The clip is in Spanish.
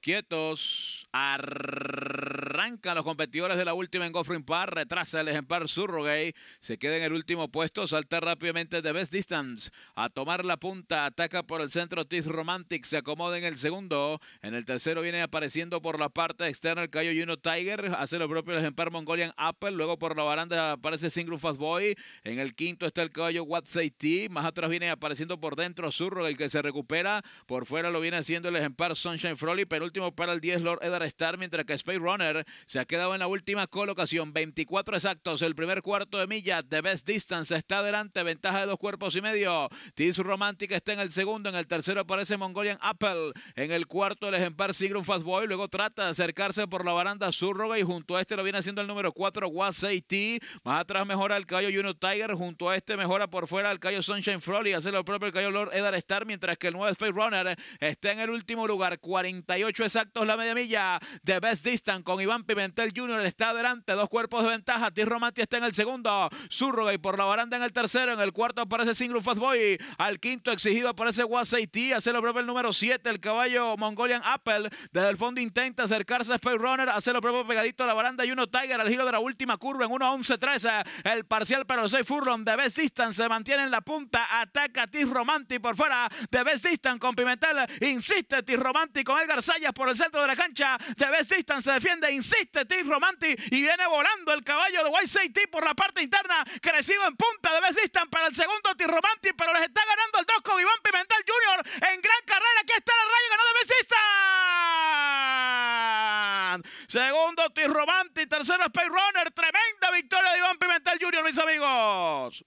quietos. Arr Arrancan los competidores de la última en Goffrey Par, retrasa el ejemplar Surrogate, se queda en el último puesto, salta rápidamente de Best Distance a tomar la punta, ataca por el centro Tis Romantic, se acomoda en el segundo, en el tercero viene apareciendo por la parte externa el Cayo Juno Tiger, hace lo propio el ejemplar Mongolian Apple, luego por la baranda aparece Single Fast Boy, en el quinto está el caballo What's T, más atrás viene apareciendo por dentro Surrogate que se recupera, por fuera lo viene haciendo el ejemplar Sunshine Froly, penúltimo para el 10 Lord Edar Star, mientras que Space Runner se ha quedado en la última colocación. 24 exactos. El primer cuarto de milla. The Best Distance está adelante. Ventaja de dos cuerpos y medio. Tis Romantic está en el segundo. En el tercero aparece Mongolian Apple. En el cuarto el ejemplar Sigrun Fastboy. Luego trata de acercarse por la baranda Surroga y junto a este lo viene haciendo el número 4 Wasei Más atrás mejora el caballo Juno Tiger. Junto a este mejora por fuera el caballo Sunshine Frolic. Hace lo propio el caballo Lord Edar Star. Mientras que el nuevo Space Runner está en el último lugar. 48 exactos la media milla. The Best Distance con Iván Pimentel Jr. está adelante, dos cuerpos de ventaja. Tis Romanti está en el segundo. y por la baranda en el tercero. En el cuarto aparece Fast Boy. Al quinto exigido aparece Wasaiti. Hace lo propio el número 7, el caballo Mongolian Apple. Desde el fondo intenta acercarse a Space Runner. Hace lo propio pegadito a la baranda. y uno Tiger al giro de la última curva en 1-11-13. El parcial para los 6 Furlong de Best Distance se mantiene en la punta. Ataca Tis Romanti por fuera de Best Distance con Pimentel. Insiste Tis Romanti con Edgar Sayas por el centro de la cancha. De Best Distance se defiende. Insiste existe Tim Romanti y viene volando el caballo de YCT por la parte interna. Crecido en punta de Best para el segundo Tim Romanti, pero les está ganando el 2 con Iván Pimentel Jr. en gran carrera. Aquí está la raya, ganó de Best Segundo Tim Romanti, tercero Space Runner. Tremenda victoria de Iván Pimentel Jr., mis amigos.